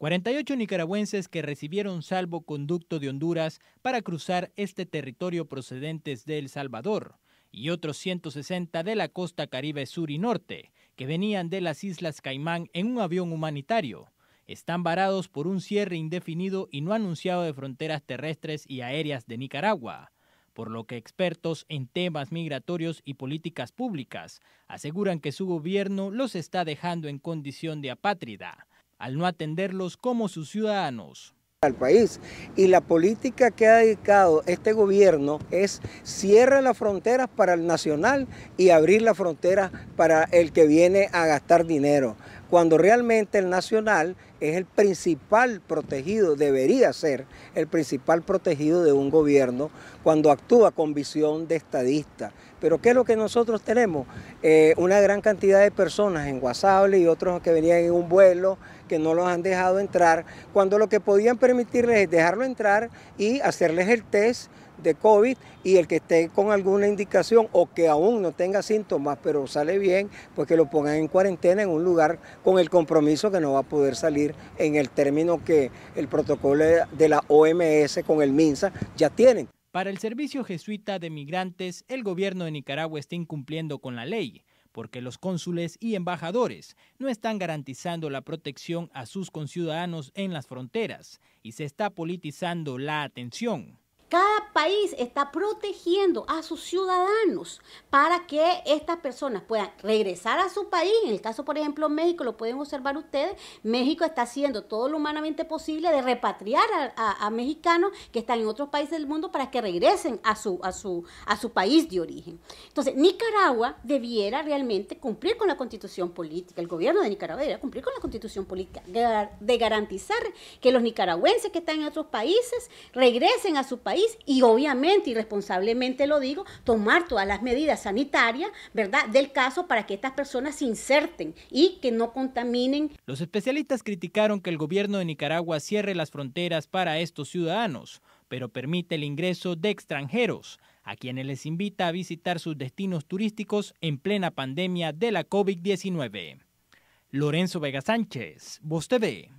48 nicaragüenses que recibieron salvo conducto de Honduras para cruzar este territorio procedentes de El Salvador y otros 160 de la costa caribe sur y norte, que venían de las Islas Caimán en un avión humanitario, están varados por un cierre indefinido y no anunciado de fronteras terrestres y aéreas de Nicaragua, por lo que expertos en temas migratorios y políticas públicas aseguran que su gobierno los está dejando en condición de apátrida al no atenderlos como sus ciudadanos al país y la política que ha dedicado este gobierno es cierra las fronteras para el nacional y abrir las fronteras para el que viene a gastar dinero, cuando realmente el nacional es el principal protegido, debería ser el principal protegido de un gobierno cuando actúa con visión de estadista. Pero ¿qué es lo que nosotros tenemos? Eh, una gran cantidad de personas en WhatsApp y otros que venían en un vuelo que no los han dejado entrar, cuando lo que podían permitirles es dejarlo entrar y hacerles el test de COVID y el que esté con alguna indicación o que aún no tenga síntomas pero sale bien, pues que lo pongan en cuarentena en un lugar con el compromiso que no va a poder salir en el término que el protocolo de la OMS con el MINSA ya tienen. Para el Servicio Jesuita de Migrantes, el gobierno de Nicaragua está incumpliendo con la ley porque los cónsules y embajadores no están garantizando la protección a sus conciudadanos en las fronteras y se está politizando la atención. Cada país está protegiendo a sus ciudadanos para que estas personas puedan regresar a su país. En el caso, por ejemplo, México, lo pueden observar ustedes, México está haciendo todo lo humanamente posible de repatriar a, mexicanos que están en otros países del mundo para que regresen a su, a, su, a su país de origen. Entonces, Nicaragua debiera realmente cumplir con la constitución política. El gobierno de Nicaragua debiera cumplir con la constitución política, de garantizar que los nicaragüenses que están en otros países regresen a su país y obviamente, y responsablemente lo digo, tomar todas las medidas sanitarias, ¿verdad?, del caso para que estas personas se inserten y que no contaminen. Los especialistas criticaron que el gobierno de Nicaragua cierre las fronteras para estos ciudadanos, pero permite el ingreso de extranjeros, a quienes les invita a visitar sus destinos turísticos en plena pandemia de la COVID-19. Lorenzo Vega Sánchez, Voz TV.